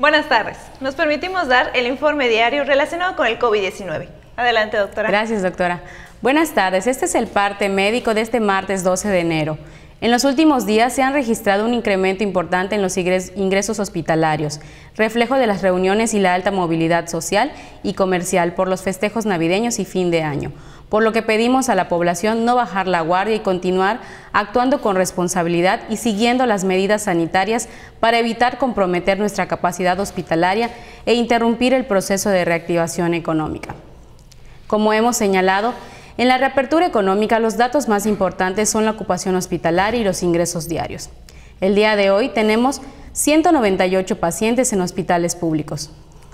Buenas tardes. Nos permitimos dar el informe diario relacionado con el COVID-19. Adelante, doctora. Gracias, doctora. Buenas tardes. Este es el parte médico de este martes 12 de enero. En los últimos días se han registrado un incremento importante en los ingresos hospitalarios, reflejo de las reuniones y la alta movilidad social y comercial por los festejos navideños y fin de año por lo que pedimos a la población no bajar la guardia y continuar actuando con responsabilidad y siguiendo las medidas sanitarias para evitar comprometer nuestra capacidad hospitalaria e interrumpir el proceso de reactivación económica. Como hemos señalado, en la reapertura económica los datos más importantes son la ocupación hospitalaria y los ingresos diarios. El día de hoy tenemos 198 pacientes en hospitales públicos,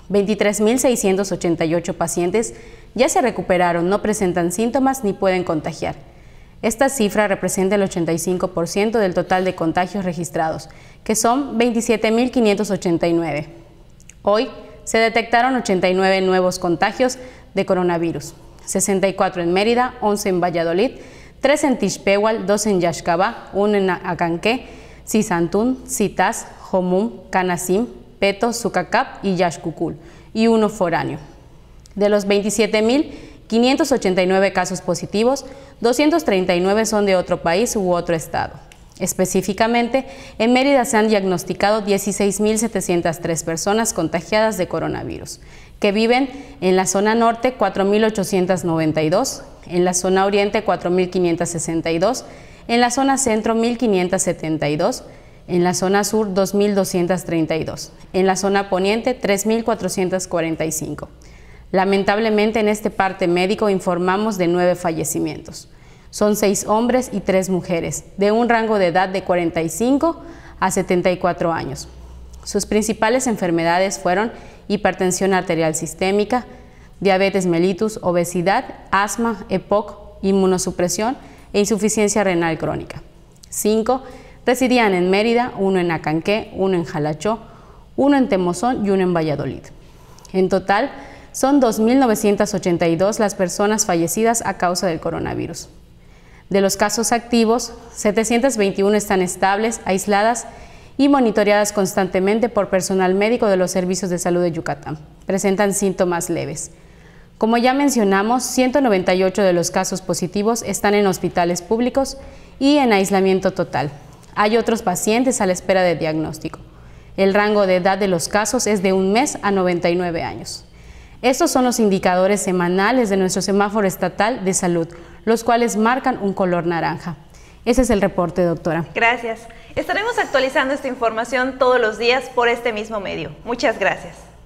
23.688 pacientes ya se recuperaron, no presentan síntomas ni pueden contagiar. Esta cifra representa el 85% del total de contagios registrados, que son 27.589. Hoy se detectaron 89 nuevos contagios de coronavirus, 64 en Mérida, 11 en Valladolid, 3 en Tishpehual, 2 en Yaxcabá, 1 en Acanqué, Cisantún, Citas, Jomum, Canasim, Peto, Sucacap y Yashkukul, y uno foráneo. De los 27.589 casos positivos, 239 son de otro país u otro estado. Específicamente, en Mérida se han diagnosticado 16.703 personas contagiadas de coronavirus, que viven en la zona norte 4.892, en la zona oriente 4.562, en la zona centro 1.572, en la zona sur, 2.232. En la zona poniente, 3.445. Lamentablemente, en este parte médico informamos de nueve fallecimientos. Son seis hombres y tres mujeres, de un rango de edad de 45 a 74 años. Sus principales enfermedades fueron hipertensión arterial sistémica, diabetes mellitus, obesidad, asma, EPOC, inmunosupresión e insuficiencia renal crónica. 5 Residían en Mérida, uno en Acanqué, uno en Jalachó, uno en Temozón y uno en Valladolid. En total, son 2.982 las personas fallecidas a causa del coronavirus. De los casos activos, 721 están estables, aisladas y monitoreadas constantemente por personal médico de los servicios de salud de Yucatán. Presentan síntomas leves. Como ya mencionamos, 198 de los casos positivos están en hospitales públicos y en aislamiento total. Hay otros pacientes a la espera de diagnóstico. El rango de edad de los casos es de un mes a 99 años. Estos son los indicadores semanales de nuestro semáforo estatal de salud, los cuales marcan un color naranja. Ese es el reporte, doctora. Gracias. Estaremos actualizando esta información todos los días por este mismo medio. Muchas gracias.